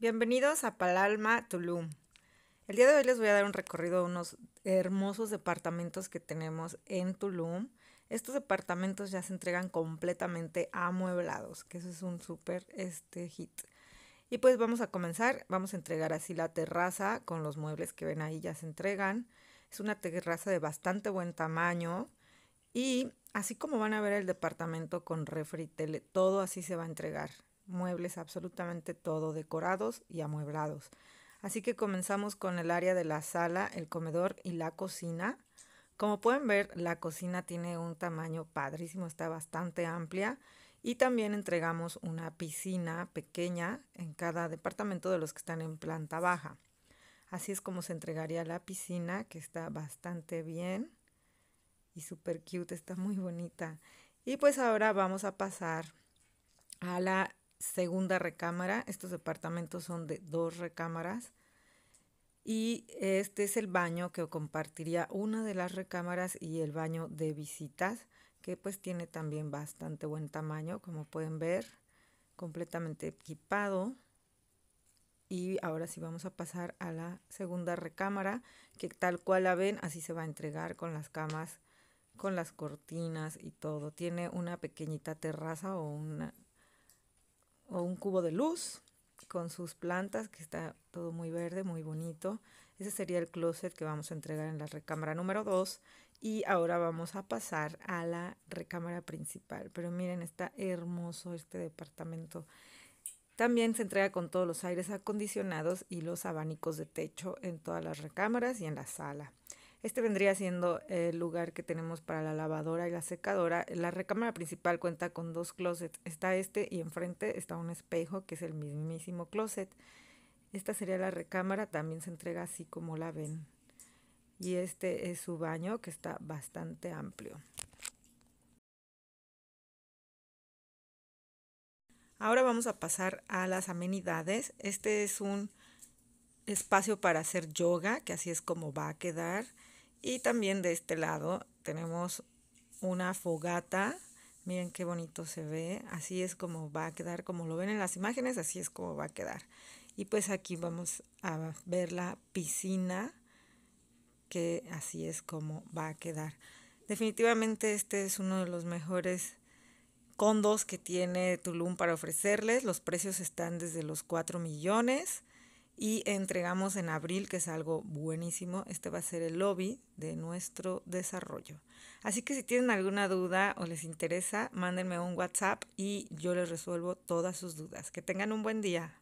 Bienvenidos a Palalma, Tulum. El día de hoy les voy a dar un recorrido a unos hermosos departamentos que tenemos en Tulum. Estos departamentos ya se entregan completamente amueblados, que eso es un súper este, hit. Y pues vamos a comenzar, vamos a entregar así la terraza con los muebles que ven ahí ya se entregan. Es una terraza de bastante buen tamaño y así como van a ver el departamento con refri, tele, todo así se va a entregar muebles, absolutamente todo, decorados y amueblados. Así que comenzamos con el área de la sala, el comedor y la cocina. Como pueden ver, la cocina tiene un tamaño padrísimo, está bastante amplia y también entregamos una piscina pequeña en cada departamento de los que están en planta baja. Así es como se entregaría la piscina, que está bastante bien y súper cute, está muy bonita. Y pues ahora vamos a pasar a la segunda recámara. Estos departamentos son de dos recámaras. Y este es el baño que compartiría una de las recámaras y el baño de visitas, que pues tiene también bastante buen tamaño, como pueden ver, completamente equipado. Y ahora sí vamos a pasar a la segunda recámara, que tal cual la ven, así se va a entregar con las camas, con las cortinas y todo. Tiene una pequeñita terraza o una o un cubo de luz con sus plantas, que está todo muy verde, muy bonito. Ese sería el closet que vamos a entregar en la recámara número 2. Y ahora vamos a pasar a la recámara principal. Pero miren, está hermoso este departamento. También se entrega con todos los aires acondicionados y los abanicos de techo en todas las recámaras y en la sala. Este vendría siendo el lugar que tenemos para la lavadora y la secadora. La recámara principal cuenta con dos closets. Está este y enfrente está un espejo que es el mismísimo closet. Esta sería la recámara, también se entrega así como la ven. Y este es su baño que está bastante amplio. Ahora vamos a pasar a las amenidades. Este es un espacio para hacer yoga, que así es como va a quedar. Y también de este lado tenemos una fogata. Miren qué bonito se ve. Así es como va a quedar. Como lo ven en las imágenes, así es como va a quedar. Y pues aquí vamos a ver la piscina, que así es como va a quedar. Definitivamente este es uno de los mejores condos que tiene Tulum para ofrecerles. Los precios están desde los 4 millones y entregamos en abril, que es algo buenísimo. Este va a ser el lobby de nuestro desarrollo. Así que si tienen alguna duda o les interesa, mándenme un WhatsApp y yo les resuelvo todas sus dudas. Que tengan un buen día.